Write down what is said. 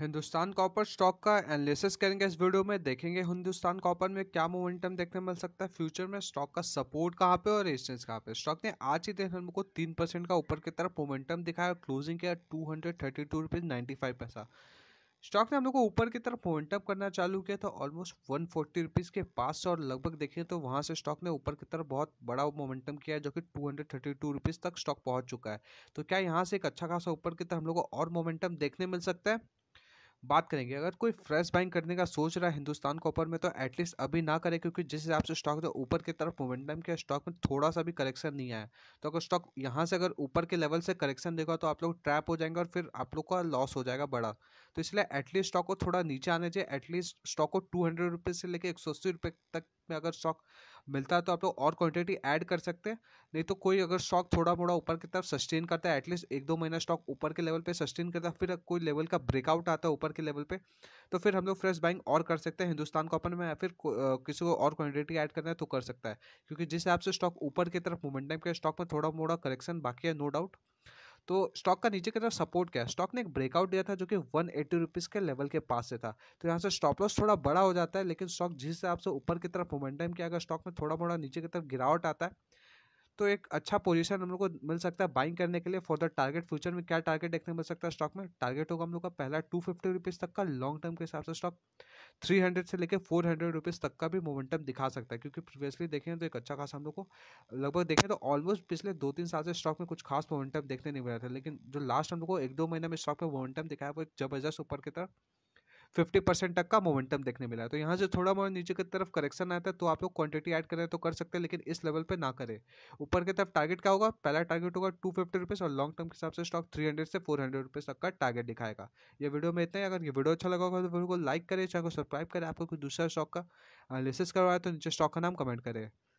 Hindustan copper stock का analysis करेंगे इस वीडियो में देखेंगे हिंदुस्तान कॉपर में क्या मोमेंटम देखने मिल सकता है फ्यूचर में स्टॉक का सपोर्ट कहाँ पे और रेजिस्टेंस कहाँ पे स्टॉक ने आज ही दिन हमको तीन परसेंट का ऊपर की तरफ मोमेंटम दिखाया और क्लोजिंग किया two hundred thirty two rupees ninety five पैसा स्टॉक ने हम लोग को ऊपर की तरफ मोमेंटम करना चालू किया था ऑलमोस्ट वन फोर्टी रुपीज़ के पास से और लगभग देखें तो वहाँ से स्टॉक ने ऊपर की तरफ बहुत बड़ा मोमेंटम किया है जो कि two hundred thirty two rupees तक स्टॉक पहुँच चुका है तो क्या यहाँ से एक अच्छा खासा ऊपर की तरफ हम लोग को और मोमेंटम देखने मिल सकता है बात करेंगे अगर कोई फ्रेश बाइंग करने का सोच रहा है हिंदुस्तान कॉपर में तो एटलीस्ट अभी ना करें क्योंकि जिस हिसाब से स्टॉक तो ऊपर की तरफ मोमेंटम के स्टॉक में थोड़ा सा भी करेक्शन नहीं आया तो अगर स्टॉक यहाँ से अगर ऊपर के लेवल से करेक्शन देगा तो आप लोग ट्रैप हो जाएंगे और फिर आप लोग का लॉस हो जाएगा बड़ा तो इसलिए एटलीस्ट स्टॉक को थोड़ा नीचे आने चाहिए एटलीस्ट स्टॉक को टू हंड्रेड रुपीज़ से लेकर एक सौ अस्सी तक में अगर स्टॉक मिलता है तो आप लोग और क्वांटिटी ऐड कर सकते हैं नहीं तो कोई अगर स्टॉक थोड़ा मोड़ा ऊपर की तरफ सस्टेन करता है एटलीस्ट एक दो महीना स्टॉक ऊपर के लेवल पे सस्टेन करता है फिर कोई लेवल का ब्रेकआउट आता है ऊपर के लेवल पे तो फिर हम लोग फ्रेश बाइंग और कर सकते हैं हिंदुस्तान कॉपर में या फिर किसी को और क्वान्टिटी ऐड करना है तो कर सकता है क्योंकि जिस हिसाब से स्टॉक ऊपर की तरफ मोमेंटम के स्टॉक में थोड़ा मोड़ा करेक्शन बाकी है नो डाउट तो स्टॉक का नीचे की तरफ सपोर्ट क्या है स्टॉक ने एक ब्रेकआउट दिया था जो कि वन एट्टी रुपीज़ के लेवल के पास से था तो यहाँ से स्टॉप लॉस थोड़ा बड़ा हो जाता है लेकिन स्टॉक जिस हिसाब से ऊपर की तरफ मोमेंटम किया अगर स्टॉक में थोड़ा मोड़ा नीचे की तरफ गिरावट आता है तो एक अच्छा पोजीशन हम लोग को मिल सकता है बाइंग करने के लिए फॉर द टारगेट फ्यूचर में क्या टारगेट देखने मिल सकता है स्टॉक में टारगेट होगा हम लोग का पहला टू फिफ्टी रुपीज़ तक का लॉन्ग टर्म के हिसाब से स्टॉक थ्री हंड्रेड से लेकर फोर हंड्रेड रुपीज़ तक का भी मोमेंटम दिखा सकता है क्योंकि प्रीवियसली देखें तो एक अच्छा खास हम लोग को लगभग देखें तो ऑलमोस्ट पिछले दो तीन साल से स्टॉक में कुछ खास मोमेंटम देखने नहीं मिला था लेकिन जो लास्ट हम लोग को एक दो महीने में स्टॉक में मोमेंटम दिखाया वो एक जबरदस्त ऊपर की तरफ फिफ्टी परसेंट तक का मोमेंटम देखने मिला है तो यहाँ से थोड़ा बहुत नीचे की तरफ करेक्शन आता है तो आप लोग क्वांटिटी ऐड करें तो कर सकते हैं लेकिन इस लेवल पर ना करें ऊपर की तरफ टारगेट क्या होगा पहला टारगेट होगा टू फिफ्टी रुपीज़ और लॉन्ग टर्म के हिसाब से स्टॉक थ्री हंड्रेड से फोर हंड्रेड रुपीज़ तक का टारगेट दिखाएगा ये वीडियो में इतना ही अगर ये वीडियो अच्छा लगा होगा तो वीडियो को लाइक करें चैनल को सब्सक्राइब करें आपको कोई दूसरा स्टॉक का एनालिसिस करवाए तो नीचे स्टॉक का नाम कमेंट करें